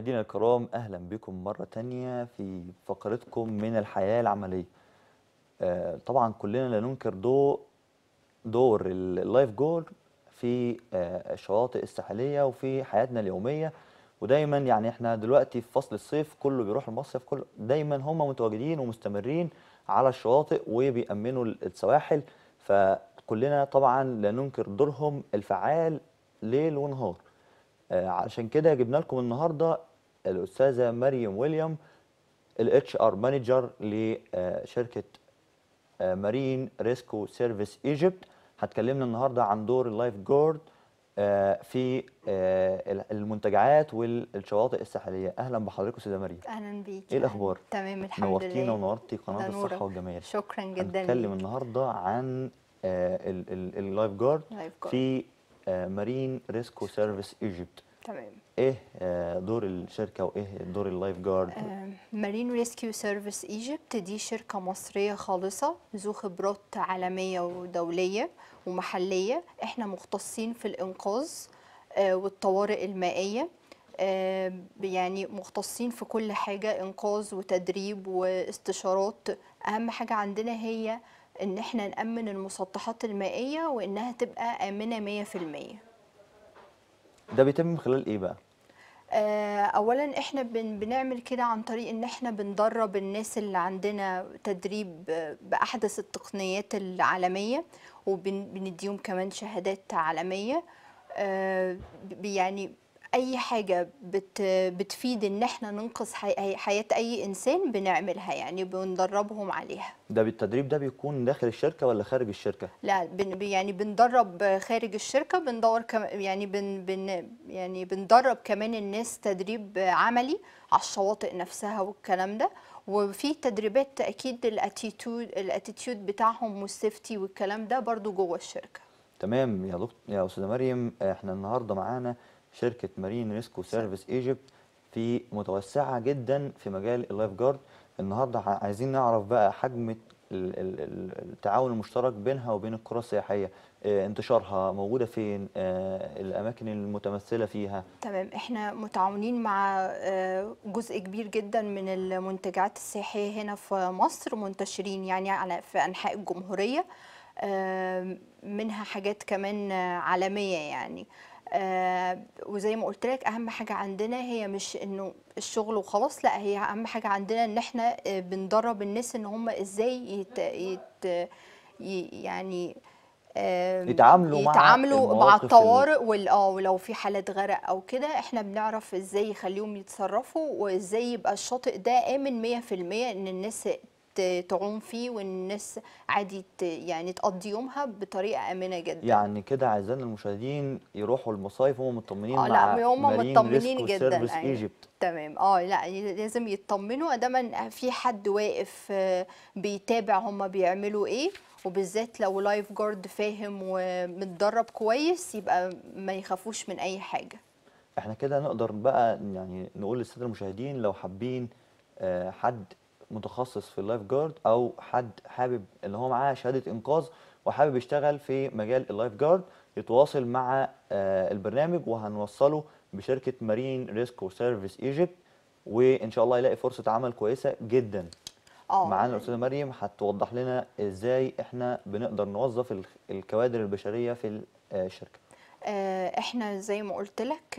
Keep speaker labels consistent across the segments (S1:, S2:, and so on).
S1: مشاهدينا الكرام اهلا بكم مره تانية في فقرتكم من الحياه العمليه آه، طبعا كلنا لا ننكر دو دور اللايف جول في آه، الشواطئ الساحليه وفي حياتنا اليوميه ودايما يعني احنا دلوقتي في فصل الصيف كله بيروح المصيف كله دايما هم متواجدين ومستمرين على الشواطئ وبيأمنوا السواحل فكلنا طبعا لا ننكر دورهم الفعال ليل ونهار آه، عشان كده جبنا لكم النهارده الاستاذه مريم ويليام الاتش ار مانجر لشركه مارين ريسكو سيرفيس ايجيبت هتكلمنا النهارده عن دور اللايف آه، جورد في آه، المنتجعات والشواطئ الساحليه اهلا بحضرتك استاذه مريم
S2: اهلا بيك ايه الاخبار تمام الحمد لله نورتينا
S1: ونورتي قناه الصحه والجمال
S2: شكرا جدا هنتكلم
S1: النهارده عن آه، اللايف جارد في مارين ريسكو سيرفيس ايجيبت تمام ايه آه، دور الشركه وايه دور اللايف جارد
S2: مارين ريسكيو سيرفيس ايجيبت دي شركه مصريه خالصه ذو خبرات عالميه ودوليه ومحليه احنا مختصين في الانقاذ آه، والطوارئ المائيه آه، يعني مختصين في كل حاجه انقاذ وتدريب واستشارات اهم حاجه عندنا هي ان احنا نامن المسطحات المائيه وانها تبقى امنه 100%
S1: ده بيتم من خلال ايه بقى
S2: آه، اولا احنا بن بنعمل كده عن طريق ان احنا بندرب الناس اللي عندنا تدريب باحدث التقنيات العالميه وبنديهم كمان شهادات عالميه آه، يعني اي حاجه بت بتفيد ان احنا ننقذ حي حياه اي انسان بنعملها يعني بندربهم عليها
S1: ده بالتدريب ده بيكون داخل الشركه ولا خارج الشركه
S2: لا بن يعني بندرب خارج الشركه بندور كم يعني بن بن يعني بندرب كمان الناس تدريب عملي على الشواطئ نفسها والكلام ده وفي تدريبات اكيد الاتيتيود الاتيتيود بتاعهم والسيفتي والكلام ده برضو جوه
S1: الشركه تمام يا دكتور يا استاذه مريم احنا النهارده معانا شركة مارين ريسكو سيرفيس ايجيبت في متوسعة جدا في مجال اللايف جارد النهاردة عايزين نعرف بقى حجم التعاون المشترك بينها وبين القرى السياحيه آه، انتشارها موجوده فين آه، الاماكن المتمثله فيها
S2: تمام احنا متعاونين مع آه، جزء كبير جدا من المنتجعات السياحيه هنا في مصر منتشرين يعني على في انحاء الجمهوريه منها حاجات كمان عالميه يعني آه، وزي ما قلت لك اهم حاجه عندنا هي مش انه الشغل وخلاص لا هي اهم حاجه عندنا ان احنا آه، بندرب الناس ان هم ازاي يت... يت... يعني يتعاملوا مع يتعاملوا مع الطوارئ وال اه ولو في حالات غرق او كده احنا بنعرف ازاي يخليهم يتصرفوا وازاي يبقى الشاطئ ده امن 100% ان الناس تعوم فيه والناس عادي يعني تقضي يومها بطريقه امنه جدا
S1: يعني كده عايزين المشاهدين يروحوا المصايف وهم مطمنين آه لا هم مطمنين جدا يعني.
S2: تمام اه لا لازم يطمنوا ادما في حد واقف آه، بيتابع هم بيعملوا ايه وبالذات لو لايف جارد فاهم ومتدرب كويس يبقى ما يخافوش من اي حاجه
S1: احنا كده نقدر بقى يعني نقول للساده المشاهدين لو حابين آه، حد متخصص في اللايف جارد او حد حابب اللي هو معاه شهاده انقاذ وحابب يشتغل في مجال اللايف جارد يتواصل مع آه، البرنامج وهنوصله بشركه مارين ريسك وسيرفيس ايجيبت وان شاء الله يلاقي فرصه عمل كويسه جدا آه. معانا الاستاذه مريم هتوضح لنا ازاي احنا بنقدر نوظف الكوادر البشريه في آه، الشركه
S2: احنا زي ما قلت لك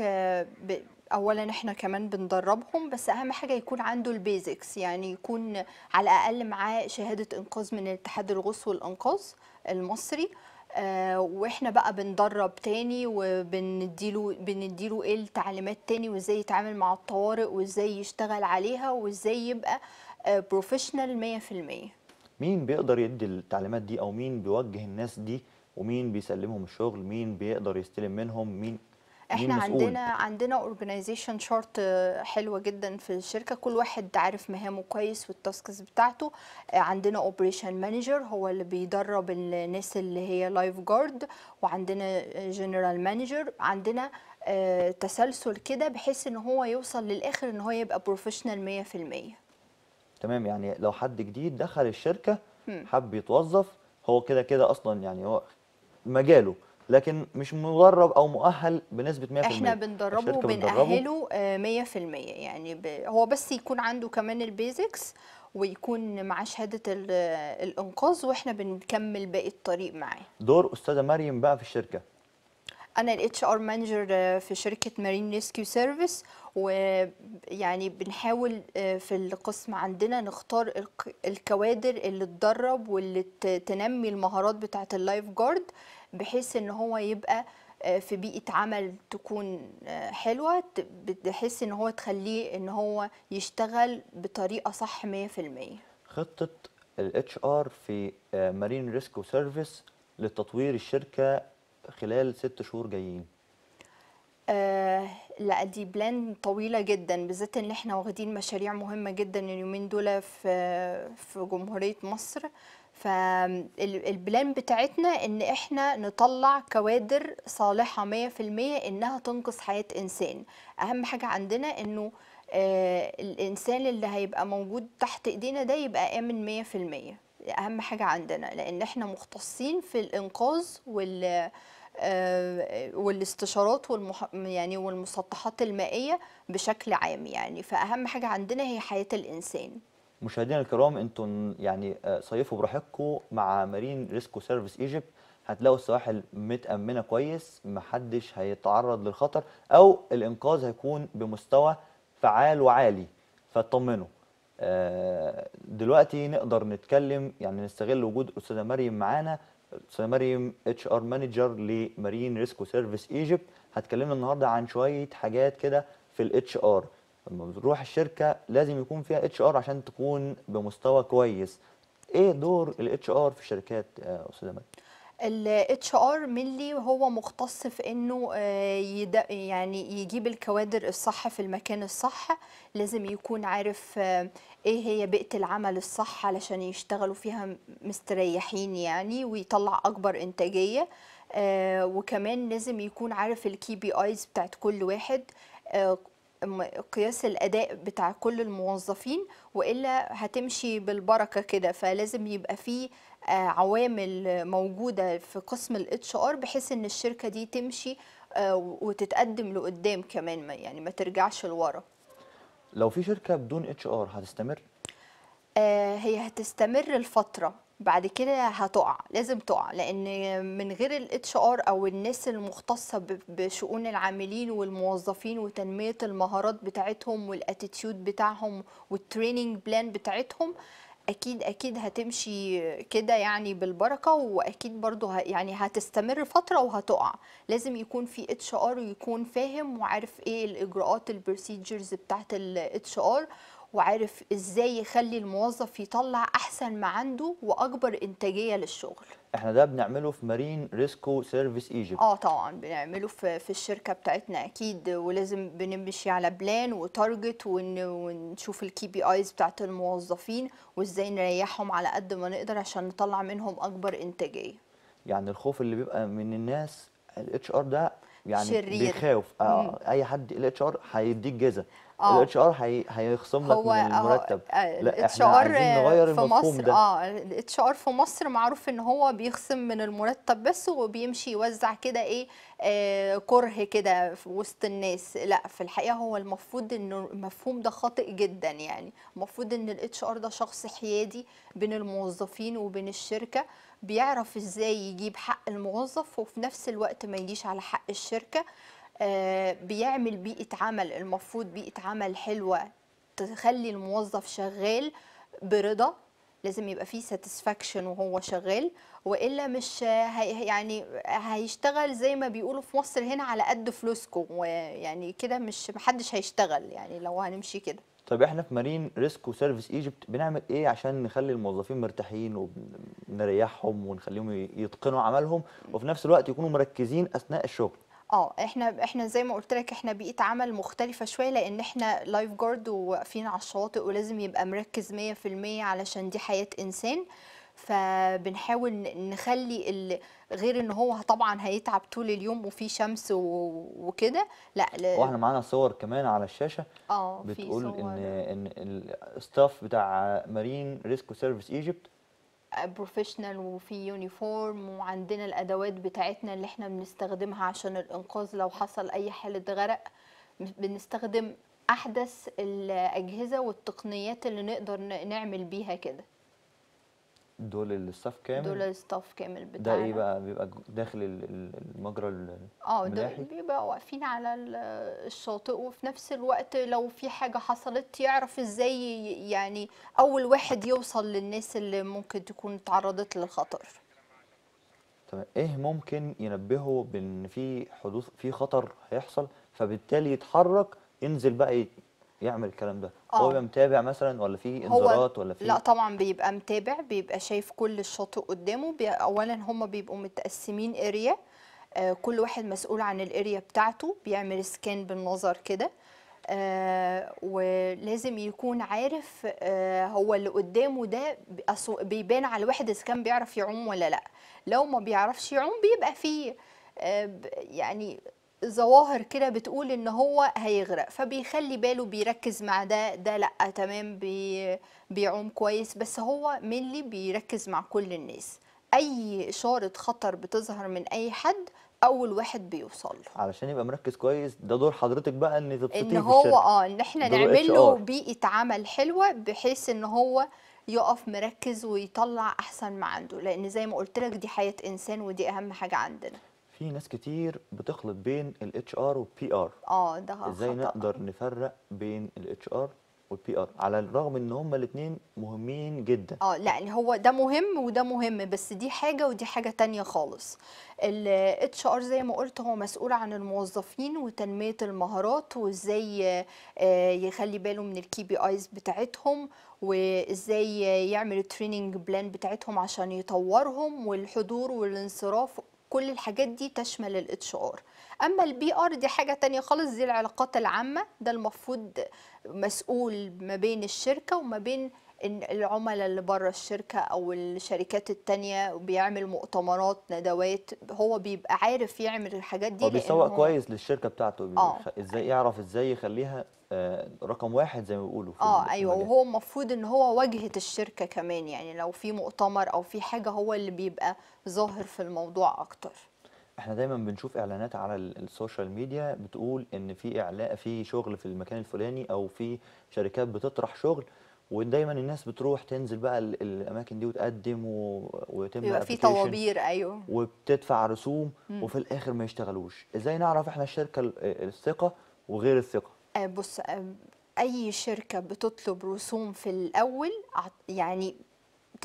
S2: اولا احنا كمان بندربهم بس اهم حاجه يكون عنده البيزكس يعني يكون على الاقل معاه شهاده انقاذ من اتحاد الغوص والانقاذ المصري آه واحنا بقى بندرب تاني وبنديله بنديله ايه التعليمات تاني وازاي يتعامل مع الطوارئ وازاي يشتغل عليها وازاي يبقى آه بروفيشنال 100%
S1: مين بيقدر يدي التعليمات دي او مين بيوجه الناس دي ومين بيسلمهم الشغل مين بيقدر يستلم منهم مين احنا عندنا
S2: عندنا اورجنايزيشن شارت حلوه جدا في الشركه كل واحد عارف مهامه كويس والتاسكس بتاعته عندنا اوبريشن مانجر هو اللي بيدرب الناس اللي هي لايف جارد وعندنا جنرال مانجر عندنا آه، تسلسل كده بحيث ان هو يوصل للاخر ان هو يبقى بروفيشنال
S1: 100% تمام يعني لو حد جديد دخل الشركه حب يتوظف هو كده كده اصلا يعني هو مجاله لكن مش مدرب او مؤهل بنسبه 100% احنا بندربه وبنأهله
S2: 100% آه، يعني ب... هو بس يكون عنده كمان البيزكس ويكون معاه شهاده الانقاذ واحنا بنكمل باقي الطريق معاه
S1: دور استاذه مريم بقى في الشركه
S2: انا الاتش ار مانجر في شركه مارين ريسكيو سيرفيس ويعني بنحاول آه، في القسم عندنا نختار الكوادر اللي تدرب واللي تنمي المهارات بتاعه اللايف جارد بحيث ان هو يبقى آه، في بيئه عمل تكون آه، حلوه بحيث ان هو تخليه ان هو يشتغل بطريقه صح 100%
S1: خطه الاتش ار في مارين ريسك وسيرفيس لتطوير الشركه خلال ست شهور جايين
S2: آه لا دي بلان طويله جدا بالذات ان احنا واخدين مشاريع مهمه جدا اليومين دول في آه، في جمهوريه مصر فالبلان بتاعتنا ان احنا نطلع كوادر صالحة 100% انها تنقذ حياة انسان اهم حاجة عندنا انه آه، الانسان اللي هيبقى موجود تحت ايدينا ده يبقى امن 100% اهم حاجة عندنا لان احنا مختصين في الانقاذ وال آه، والاستشارات والمح... يعني والمسطحات المائية بشكل عام يعني فأهم حاجة عندنا هي حياة الإنسان
S1: مشاهدينا الكرام انتم يعني آه، صيفوا براحتكم مع مارين ريسكو سيرفيس ايجيبت هتلاقوا السواحل متأمنة كويس محدش هيتعرض للخطر أو الإنقاذ هيكون بمستوى فعال وعالي فاطمنوا آه، دلوقتي نقدر نتكلم يعني نستغل وجود أستاذة مريم معانا أستاذة مريم اتش ار مانجر لمارين ريسكو سيرفيس ايجيبت هتكلمنا النهارده عن شوية حاجات كده في الاتش ار لما بتروح الشركه لازم يكون فيها اتش ار عشان تكون بمستوى كويس ايه دور الاتش ار في الشركات يا استاذه امل
S2: الاتش ار ملي هو مختص في انه آه، يعني يجيب الكوادر الصح في المكان الصح لازم يكون عارف آه، ايه هي بيئه العمل الصح علشان يشتغلوا فيها مستريحين يعني ويطلع اكبر انتاجيه آه، وكمان لازم يكون عارف الكي بي ايز بتاعت كل واحد قياس الاداء بتاع كل الموظفين والا هتمشي بالبركه كده فلازم يبقى في آه، عوامل موجوده في قسم الاتش ار بحيث ان الشركه دي تمشي آه، وتتقدم لقدام كمان يعني ما ترجعش لورا
S1: لو في شركه بدون اتش ار هتستمر
S2: آه، هي هتستمر الفتره بعد كده هتقع لازم تقع لان من غير الاتش ار او الناس المختصه بشؤون العاملين والموظفين وتنميه المهارات بتاعتهم والاتيتيود بتاعهم والتريننج بلان بتاعتهم اكيد اكيد هتمشي كده يعني بالبركه واكيد برضو يعني هتستمر فتره وهتقع لازم يكون في اتش ار ويكون فاهم وعارف ايه الاجراءات البروسيجرز بتاعت الاتش ار وعارف ازاي يخلي الموظف يطلع احسن ما عنده واكبر انتاجيه للشغل
S1: احنا ده بنعمله في مارين ريسكو سيرفيس ايجيبت اه
S2: طبعا بنعمله في في الشركه بتاعتنا اكيد ولازم بنمشي على بلان وتارجت ونشوف الكي بي ايز بتاعت الموظفين وازاي نريحهم على قد ما نقدر عشان نطلع منهم اكبر انتاجيه
S1: يعني الخوف اللي بيبقى من الناس الاتش ار ده يعني شرير. بيخاف آه اي حد الاتش ار هيديك جزا الاتش ار آه. هيخصم لك من المرتب آه، لا احنا عايزين نغير في المفهوم مصر ده اه
S2: الاتش ار في مصر معروف ان هو بيخصم من المرتب بس وبيمشي يوزع كده ايه آه كره كده في وسط الناس لا في الحقيقه هو المفروض ان المفهوم ده خاطئ جدا يعني المفروض ان الاتش ار ده شخص حيادي بين الموظفين وبين الشركه بيعرف ازاي يجيب حق الموظف وفي نفس الوقت ما يجيش على حق الشركه آه، بيعمل بيئه عمل المفروض بيئه عمل حلوه تخلي الموظف شغال برضا لازم يبقى فيه ساتسفاكشن وهو شغال والا مش هي يعني هيشتغل زي ما بيقولوا في مصر هنا على قد فلوسكم ويعني كده مش محدش هيشتغل يعني لو هنمشي كده
S1: طب احنا في مارين ريسك وسيرفيس ايجيبت بنعمل ايه عشان نخلي الموظفين مرتاحين ونريحهم ونخليهم يتقنوا عملهم وفي نفس الوقت يكونوا مركزين اثناء الشغل
S2: اه احنا احنا زي ما قلت لك احنا بيئه عمل مختلفه شويه لان احنا لايف جارد وواقفين على الشاطئ ولازم يبقى مركز 100% علشان دي حياه انسان فبنحاول نخلي غير ان هو طبعا هيتعب طول اليوم وفي شمس وكده لا واحنا
S1: معانا صور كمان على الشاشه
S2: اه بتقول ان
S1: ان الستاف بتاع مارين ريسكو سيرفيس ايجيبت
S2: بروفيشنال وفي يونيفورم وعندنا الادوات بتاعتنا اللي احنا بنستخدمها عشان الانقاذ لو حصل اي حاله غرق بنستخدم احدث الاجهزه والتقنيات اللي نقدر نعمل بيها كده
S1: دول الستاف كامل دول
S2: الستاف كامل بتاعنا ده ايه
S1: بقى بيبقى داخل المجرى اه
S2: بيبقى واقفين على الشاطئ وفي نفس الوقت لو في حاجه حصلت يعرف ازاي يعني اول واحد يوصل للناس اللي ممكن تكون تعرضت للخطر
S1: تمام ايه ممكن ينبهه بان في حدوث في خطر هيحصل فبالتالي يتحرك ينزل بقى يعمل الكلام ده آه. هو بيبقى متابع مثلا ولا في انذارات ولا في لا
S2: طبعا بيبقى متابع بيبقى شايف كل الشاطئ قدامه اولا هم بيبقوا متقسمين اريا آه كل واحد مسؤول عن الاريا بتاعته بيعمل سكان بالنظر كده آه ولازم يكون عارف آه هو اللي قدامه ده بيبان على الواحد اذا كان بيعرف يعوم ولا لا لو ما بيعرفش يعوم بيبقى فيه آه يعني ظواهر كده بتقول ان هو هيغرق فبيخلي باله بيركز مع ده ده لا تمام بي بيعوم كويس بس هو مينلي بيركز مع كل الناس اي اشاره خطر بتظهر من اي حد اول واحد بيوصل له
S1: علشان يبقى مركز كويس ده دور حضرتك بقى ان تبسطيه ان هو اه
S2: ان احنا نعمل له بيئه عمل حلوه بحيث ان هو يقف مركز ويطلع احسن ما عنده لان زي ما قلت لك دي حياه انسان ودي اهم حاجه
S1: عندنا في ناس كتير بتخلط بين الاتش ار والبي ار
S2: اه ده ازاي خطأ.
S1: نقدر نفرق بين الاتش ار والبي ار على الرغم ان هما الاثنين مهمين جدا
S2: اه لا يعني هو ده مهم وده مهم بس دي حاجه ودي حاجه تانية خالص الاتش ار زي ما قلت هو مسؤول عن الموظفين وتنميه المهارات وازاي آه، يخلي باله من الكي بي ايز بتاعتهم وازاي يعمل التريننج بلان بتاعتهم عشان يطورهم والحضور والانصراف كل الحاجات دي تشمل الاتش ار اما البي ار دي حاجه تانية خالص دي العلاقات العامه ده المفروض مسؤول ما بين الشركه وما بين ان العملاء اللي بره الشركه او الشركات الثانيه بيعمل مؤتمرات ندوات هو بيبقى عارف يعمل الحاجات دي هو بيسوق كويس
S1: للشركه بتاعته آه. ازاي يعرف ازاي يخليها آه، رقم واحد زي ما بيقولوا
S2: اه ايوه وهو المفروض ان هو واجهه الشركه كمان يعني لو في مؤتمر او في حاجه هو اللي بيبقى ظاهر في الموضوع اكتر
S1: احنا دايما بنشوف اعلانات على السوشيال ميديا بتقول ان في اعلاء في شغل في المكان الفلاني او في شركات بتطرح شغل ودايما الناس بتروح تنزل بقى الاماكن دي وتقدم و... ويتم يبقى في طوابير ايوه وبتدفع رسوم مم. وفي الاخر ما يشتغلوش ازاي نعرف احنا الشركه الثقه وغير الثقه
S2: آه، بص آه، اي شركه بتطلب رسوم في الاول يعني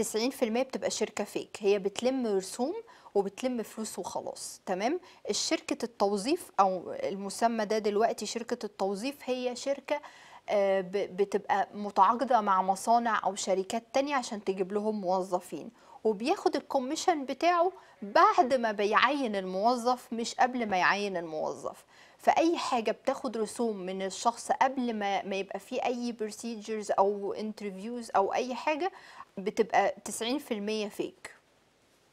S2: 90% بتبقى شركه فيك هي بتلم رسوم وبتلم فلوس وخلاص تمام شركه التوظيف او المسمى ده دلوقتي شركه التوظيف هي شركه آه، بتبقى متعاقده مع مصانع او شركات تانية عشان تجيب لهم موظفين وبياخد الكوميشن بتاعه بعد ما بيعين الموظف مش قبل ما يعين الموظف فاي حاجه بتاخد رسوم من الشخص قبل ما ما يبقى في اي بروسيجرز او انترفيوز او اي حاجه بتبقى 90% فيك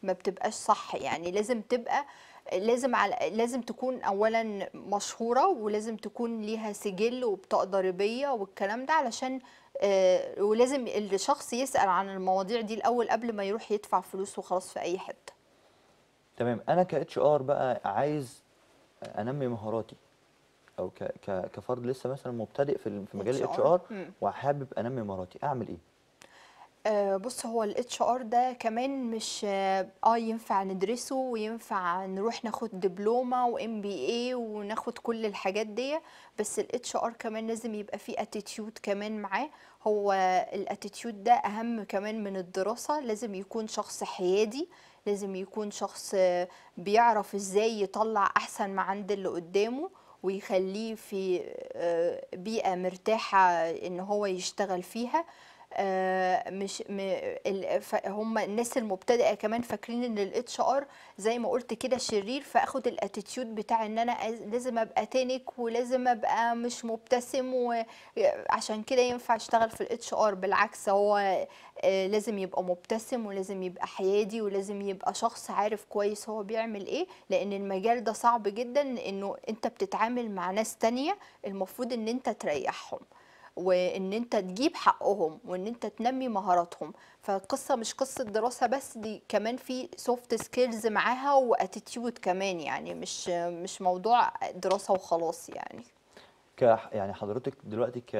S2: ما بتبقاش صح يعني لازم تبقى لازم على لازم تكون اولا مشهوره ولازم تكون ليها سجل وبطاقه ضريبيه والكلام ده علشان آه، ولازم الشخص يسال عن المواضيع دي الاول قبل ما يروح يدفع فلوسه خلاص في اي حته
S1: تمام انا كاتش ار بقى عايز انمي مهاراتي او ك كفرد لسه مثلا مبتدئ في مجال الاتش ار وحابب انمي مهاراتي اعمل ايه
S2: آه، بص هو الاتش ار ده كمان مش آه،, اه ينفع ندرسه وينفع نروح ناخد دبلومه وام بي اي وناخد كل الحاجات دي بس الاتش ار كمان لازم يبقى فيه اتيتيود كمان معاه هو الاتيتيود ده اهم كمان من الدراسه لازم يكون شخص حيادي لازم يكون شخص بيعرف ازاي يطلع احسن ما عند اللي قدامه ويخليه في آه، بيئه مرتاحه ان هو يشتغل فيها آه، مش هم الناس المبتدئه كمان فاكرين ان الاتش ار زي ما قلت كده شرير فاخد الاتيتيود بتاع ان انا لازم ابقى تنك ولازم ابقى مش مبتسم وعشان كده ينفع اشتغل في الاتش ار بالعكس هو آه، لازم يبقى مبتسم ولازم يبقى حيادي ولازم يبقى شخص عارف كويس هو بيعمل ايه لان المجال ده صعب جدا انه انت بتتعامل مع ناس تانية المفروض ان انت تريحهم وان انت تجيب حقهم وان انت تنمي مهاراتهم فالقصه مش قصه دراسه بس دي كمان في سوفت سكيلز معاها واتيتيود كمان يعني مش مش موضوع دراسه وخلاص يعني
S1: ك يعني حضرتك دلوقتي ك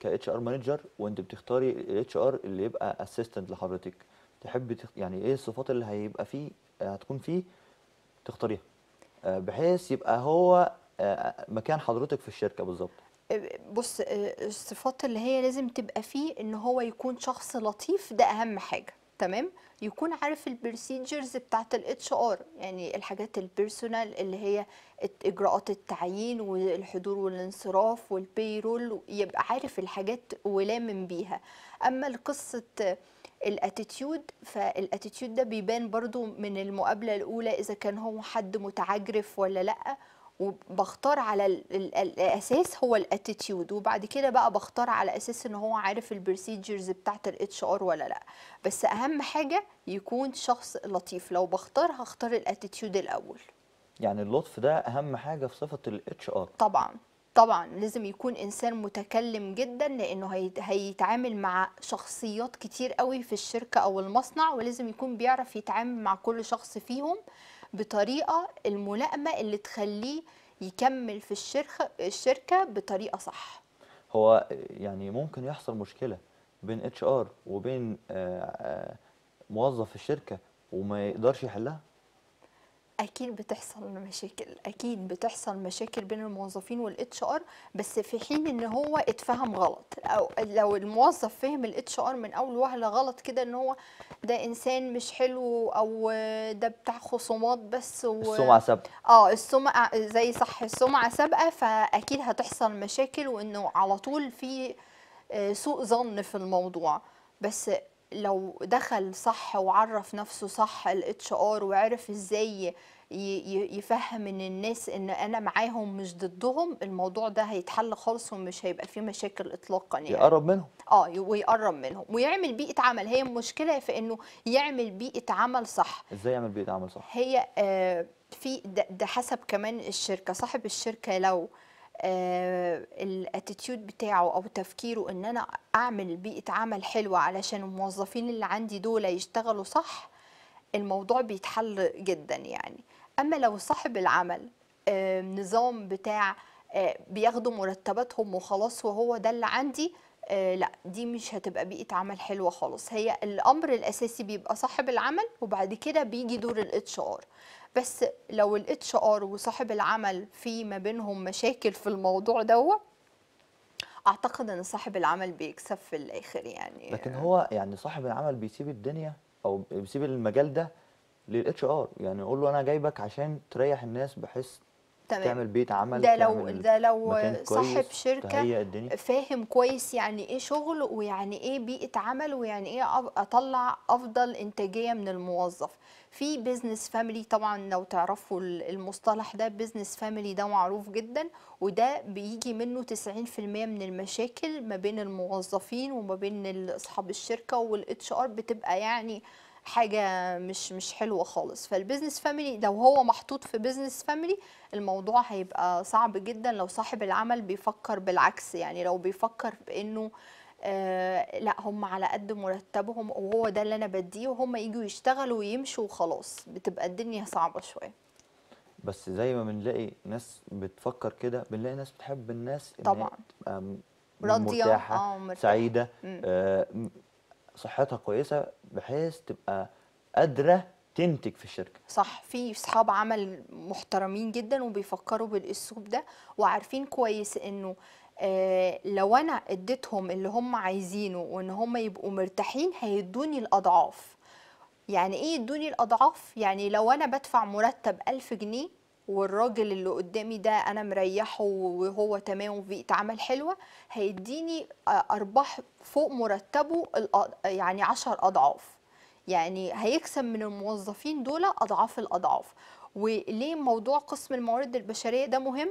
S1: ك اتش ار مانجر وانت بتختاري الاتش ار اللي يبقى اسيستنت لحضرتك تحبي تخ... يعني ايه الصفات اللي هيبقى فيه هتكون فيه تختاريها آه، بحيث يبقى هو آه، مكان حضرتك في الشركه بالظبط
S2: بص آه، الصفات اللي هي لازم تبقى فيه ان هو يكون شخص لطيف ده اهم حاجه تمام يكون عارف البروسيجرز بتاعه الاتش ار يعني الحاجات البيرسونال اللي هي اجراءات التعيين والحضور والانصراف والبيرول يبقى عارف الحاجات ولامن بيها اما قصه الاتيتيود فالاتيتيود ده بيبان برضو من المقابله الاولى اذا كان هو حد متعجرف ولا لا وبختار على الاساس هو الاتيتيود وبعد كده بقى بختار على اساس ان هو عارف البروسيجرز بتاعت الاتش ار ولا لا بس اهم حاجه يكون شخص لطيف لو بختار هختار الاتيتيود الاول
S1: يعني اللطف ده اهم حاجه في صفه الاتش ار طبعا
S2: طبعا لازم يكون انسان متكلم جدا لانه هيتعامل مع شخصيات كتير قوي في الشركه او المصنع ولازم يكون بيعرف يتعامل مع كل شخص فيهم بطريقه الملائمه اللي تخليه يكمل في الشركه الشركه بطريقه صح
S1: هو يعني ممكن يحصل مشكله بين اتش ار وبين آه، آه، موظف في الشركه وما يقدرش يحلها
S2: اكيد بتحصل مشاكل اكيد بتحصل مشاكل بين الموظفين والاتش ار بس في حين ان هو اتفهم غلط او لو الموظف فهم الاتش ار من اول وهله غلط كده ان هو ده انسان مش حلو او ده بتاع خصومات بس و... السمعه سابقه اه السمعه زي صح السمعه سابقه فاكيد هتحصل مشاكل وانه على طول في آه، سوء ظن في الموضوع بس لو دخل صح وعرف نفسه صح الاتش ار وعرف ازاي يفهم ان الناس ان انا معاهم مش ضدهم الموضوع ده هيتحل خالص ومش هيبقى فيه مشاكل اطلاقا يعني يقرب منهم اه ويقرب منهم ويعمل بيئه عمل هي المشكله في انه يعمل بيئه عمل صح
S1: ازاي يعمل بيئه عمل صح
S2: هي آه في ده, ده حسب كمان الشركه صاحب الشركه لو آه آه، الاتيتيود بتاعه او تفكيره ان انا اعمل بيئه عمل حلوه علشان الموظفين اللي عندي دول يشتغلوا صح الموضوع بيتحل جدا يعني اما لو صاحب العمل آه، نظام بتاع آه، بياخدوا مرتباتهم وخلاص وهو ده اللي عندي آه، لا دي مش هتبقى بيئه عمل حلوه خالص هي الامر الاساسي بيبقى صاحب العمل وبعد كده بيجي دور الاتش ار بس لو الاتش ار وصاحب العمل في ما بينهم مشاكل في الموضوع دوت اعتقد ان صاحب العمل بيكسب في الاخر يعني
S1: لكن هو يعني صاحب العمل بيسيب الدنيا او بيسيب المجال ده للاتش ار يعني يقول له انا جايبك عشان تريح الناس بحيث تمام. تعمل بيت عمل ده لو ده لو صاحب شركه
S2: فاهم كويس يعني ايه شغل ويعني ايه بيئه عمل ويعني ايه اطلع افضل انتاجيه من الموظف في بيزنس فاميلي طبعا لو تعرفوا المصطلح ده بيزنس فاميلي ده معروف جدا وده بيجي منه 90% من المشاكل ما بين الموظفين وما بين اصحاب الشركه والاتش ار بتبقى يعني حاجه مش مش حلوه خالص فالبيزنس فاميلي لو هو محطوط في بيزنس فاميلي الموضوع هيبقى صعب جدا لو صاحب العمل بيفكر بالعكس يعني لو بيفكر بانه آه لا هم على قد مرتبهم وهو ده اللي انا بديه وهم يجوا يشتغلوا ويمشوا وخلاص بتبقى الدنيا صعبه شويه
S1: بس زي ما بنلاقي ناس بتفكر كده بنلاقي ناس بتحب الناس طبعا مرتاحه آه سعيده آه صحتها كويسه بحيث تبقى قادره تنتج في الشركه
S2: صح في اصحاب عمل محترمين جدا وبيفكروا بالاسلوب ده وعارفين كويس انه آه لو انا اديتهم اللي هم عايزينه وان هم يبقوا مرتاحين هيدوني الاضعاف يعني ايه يدوني الاضعاف يعني لو انا بدفع مرتب 1000 جنيه والراجل اللي قدامي ده انا مريحه وهو تمام وبيئه عمل حلوه هيديني ارباح فوق مرتبه يعني عشر اضعاف يعني هيكسب من الموظفين دول اضعاف الاضعاف وليه موضوع قسم الموارد البشريه ده مهم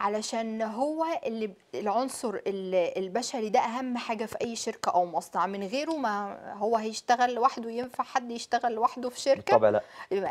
S2: علشان هو اللي العنصر البشري ده اهم حاجه في اي شركه او مصنع من غيره ما هو هيشتغل لوحده ينفع حد يشتغل لوحده في شركه طبعا لا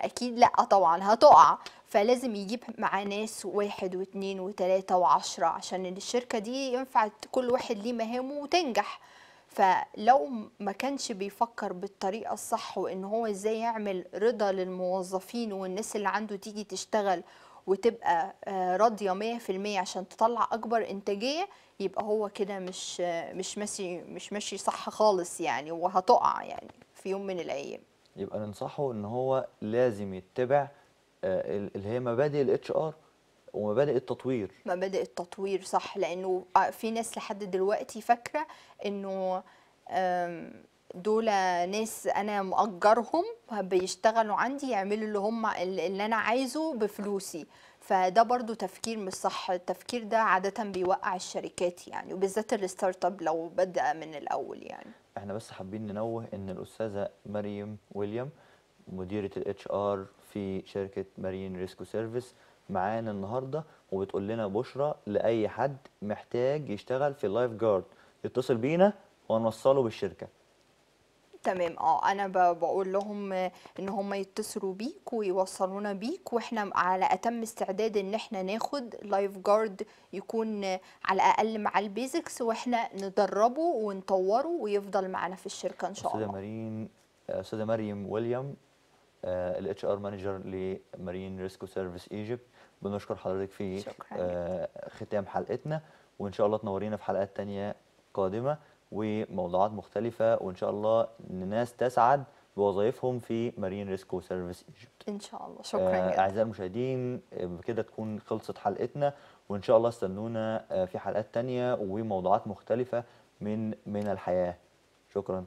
S2: اكيد لا طبعا هتقع فلازم يجيب معاه ناس واحد واثنين وثلاثه وعشره عشان الشركه دي ينفع كل واحد ليه مهامه وتنجح فلو ما كانش بيفكر بالطريقة الصح وإن هو إزاي يعمل رضا للموظفين والناس اللي عنده تيجي تشتغل وتبقى آه، راضيه 100% عشان تطلع اكبر انتاجيه يبقى هو كده مش آه، مش ماشي مش ماشي صح خالص يعني وهتقع يعني في يوم من الايام
S1: يبقى ننصحه ان هو لازم يتبع آه، اللي هي مبادئ الاتش ار ومبادئ التطوير
S2: مبادئ التطوير صح لانه في ناس لحد دلوقتي فاكره انه دول ناس انا مأجرهم بيشتغلوا عندي يعملوا اللي هم اللي انا عايزه بفلوسي فده برضو تفكير مش صح التفكير ده عادة بيوقع الشركات يعني وبالذات الستارت اب لو بدأ من الأول يعني
S1: احنا بس حابين ننوه ان الأستاذة مريم ويليام مديرة الاتش ار في شركة مارين ريسكو سيرفيس معانا النهاردة وبتقول لنا بشرى لأي حد محتاج يشتغل في اللايف جارد يتصل بينا ونوصله بالشركة
S2: تمام اه انا بقول لهم ان هم يتصلوا بيك ويوصلونا بيك واحنا على اتم استعداد ان احنا ناخد لايف جارد يكون على الاقل مع البيزكس واحنا ندربه ونطوره ويفضل معانا في الشركه ان شاء الله
S1: استاذه مريم استاذه مريم ويليام الاتش ار مانجر لمارين ريسكو سيرفيس ايجيبت بنشكر حضرتك في شكرا. آه، ختام حلقتنا وان شاء الله تنورينا في حلقات تانية قادمه وموضوعات مختلفة وإن شاء الله الناس تسعد بوظائفهم في مارين ريسكو سيرفيس
S2: ايجيبت ان شاء الله شكرا آه اعزائي
S1: المشاهدين آه، بكده تكون خلصت حلقتنا وان شاء الله استنونا آه في حلقات تانية وموضوعات مختلفة من من الحياة شكرا